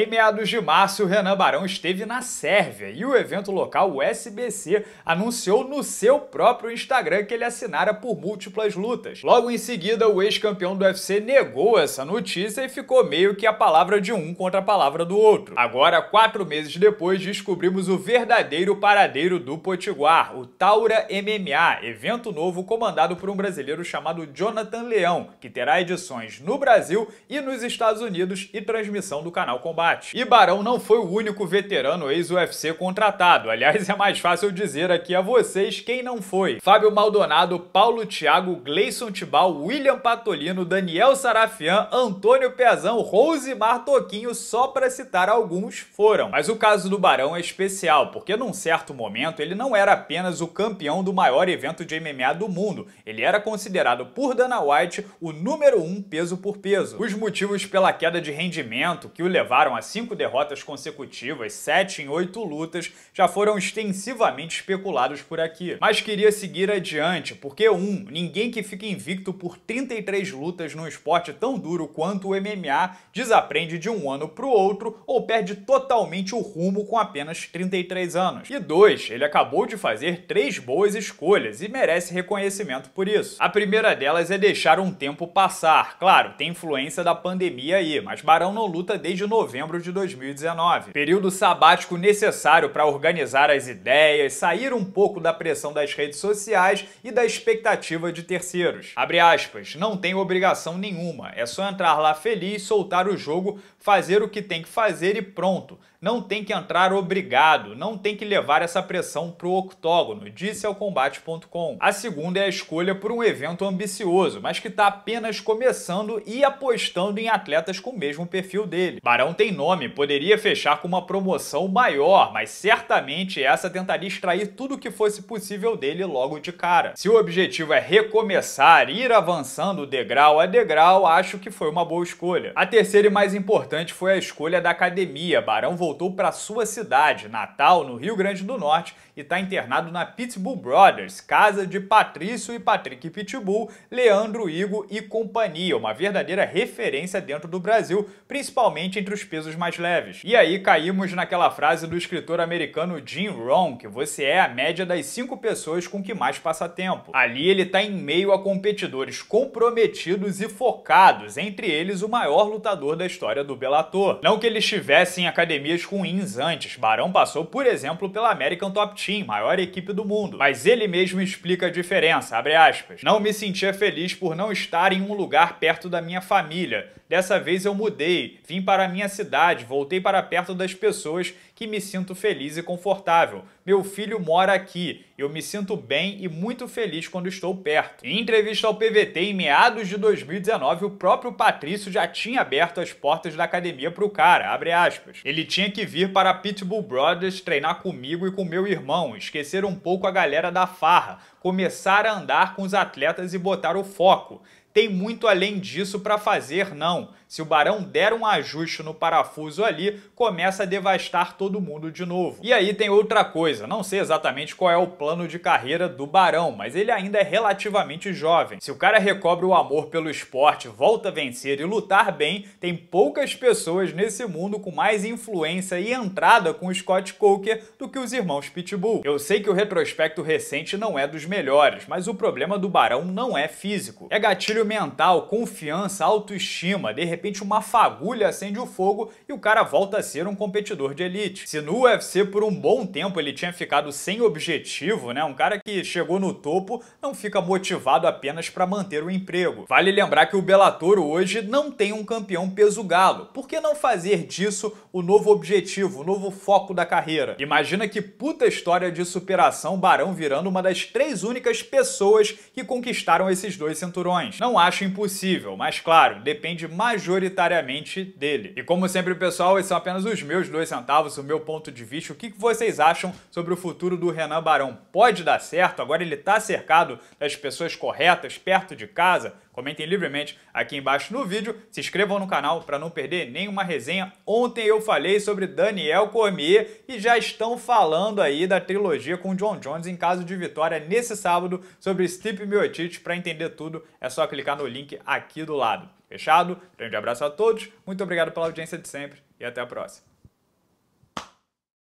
Em meados de março, o Renan Barão esteve na Sérvia e o evento local, o SBC, anunciou no seu próprio Instagram que ele assinara por múltiplas lutas. Logo em seguida, o ex-campeão do UFC negou essa notícia e ficou meio que a palavra de um contra a palavra do outro. Agora, quatro meses depois, descobrimos o verdadeiro paradeiro do Potiguar, o Taura MMA, evento novo comandado por um brasileiro chamado Jonathan Leão, que terá edições no Brasil e nos Estados Unidos e transmissão do canal Combate combate. E Barão não foi o único veterano ex-UFC contratado. Aliás, é mais fácil dizer aqui a vocês quem não foi. Fábio Maldonado, Paulo Thiago, Gleison Tibal, William Patolino, Daniel Sarafian, Antônio Pezão, Rosemar Toquinho, só para citar alguns, foram. Mas o caso do Barão é especial, porque num certo momento ele não era apenas o campeão do maior evento de MMA do mundo, ele era considerado por Dana White o número um peso por peso. Os motivos pela queda de rendimento que o levaram a cinco derrotas consecutivas, sete em oito lutas, já foram extensivamente especulados por aqui. Mas queria seguir adiante, porque um, ninguém que fica invicto por 33 lutas num esporte tão duro quanto o MMA desaprende de um ano para o outro ou perde totalmente o rumo com apenas 33 anos. E dois, ele acabou de fazer três boas escolhas e merece reconhecimento por isso. A primeira delas é deixar um tempo passar. Claro, tem influência da pandemia aí, mas Barão não luta desde novembro novembro de 2019. Período sabático necessário para organizar as ideias, sair um pouco da pressão das redes sociais e da expectativa de terceiros. Abre aspas, não tem obrigação nenhuma, é só entrar lá feliz, soltar o jogo, fazer o que tem que fazer e pronto não tem que entrar obrigado, não tem que levar essa pressão pro octógono, disse ao combate.com. A segunda é a escolha por um evento ambicioso, mas que está apenas começando e apostando em atletas com o mesmo perfil dele. Barão tem nome, poderia fechar com uma promoção maior, mas certamente essa tentaria extrair tudo o que fosse possível dele logo de cara. Se o objetivo é recomeçar, ir avançando degrau a degrau, acho que foi uma boa escolha. A terceira e mais importante foi a escolha da academia. Barão voltou voltou para sua cidade, Natal, no Rio Grande do Norte, e está internado na Pitbull Brothers, casa de Patrício e Patrick Pitbull, Leandro Igo e companhia, uma verdadeira referência dentro do Brasil, principalmente entre os pesos mais leves. E aí caímos naquela frase do escritor americano Jim Rohn, que você é a média das cinco pessoas com que mais passa tempo. Ali ele está em meio a competidores comprometidos e focados, entre eles o maior lutador da história do Bellator. Não que ele estivesse em academias experiências ruins antes. Barão passou, por exemplo, pela American Top Team, maior equipe do mundo. Mas ele mesmo explica a diferença, Não me sentia feliz por não estar em um lugar perto da minha família. Dessa vez eu mudei, vim para a minha cidade, voltei para perto das pessoas que me sinto feliz e confortável. Meu filho mora aqui, eu me sinto bem e muito feliz quando estou perto. Em entrevista ao PVT, em meados de 2019, o próprio Patrício já tinha aberto as portas da academia para o cara, Ele tinha que vir para a Pitbull Brothers treinar comigo e com meu irmão, esquecer um pouco a galera da farra, começar a andar com os atletas e botar o foco tem muito além disso para fazer, não. Se o Barão der um ajuste no parafuso ali, começa a devastar todo mundo de novo. E aí tem outra coisa, não sei exatamente qual é o plano de carreira do Barão, mas ele ainda é relativamente jovem. Se o cara recobre o amor pelo esporte, volta a vencer e lutar bem, tem poucas pessoas nesse mundo com mais influência e entrada com o Scott Coker do que os irmãos Pitbull. Eu sei que o retrospecto recente não é dos melhores, mas o problema do Barão não é físico. É gatilho mental, confiança, autoestima. De repente, uma fagulha acende o fogo e o cara volta a ser um competidor de elite. Se no UFC por um bom tempo ele tinha ficado sem objetivo, né? Um cara que chegou no topo não fica motivado apenas para manter o emprego. Vale lembrar que o Bellator hoje não tem um campeão peso galo. Por que não fazer disso o novo objetivo, o novo foco da carreira? Imagina que puta história de superação Barão virando uma das três únicas pessoas que conquistaram esses dois cinturões. Não não acho impossível, mas claro, depende majoritariamente dele. E como sempre, pessoal, esses são apenas os meus dois centavos, o meu ponto de vista. O que vocês acham sobre o futuro do Renan Barão? Pode dar certo? Agora ele está cercado das pessoas corretas, perto de casa? Comentem livremente aqui embaixo no vídeo, se inscrevam no canal para não perder nenhuma resenha. Ontem eu falei sobre Daniel Cormier e já estão falando aí da trilogia com John Jones em caso de vitória nesse sábado sobre Stipe Miocic. Para entender tudo, é só clicar no link aqui do lado. Fechado? Grande abraço a todos, muito obrigado pela audiência de sempre e até a próxima.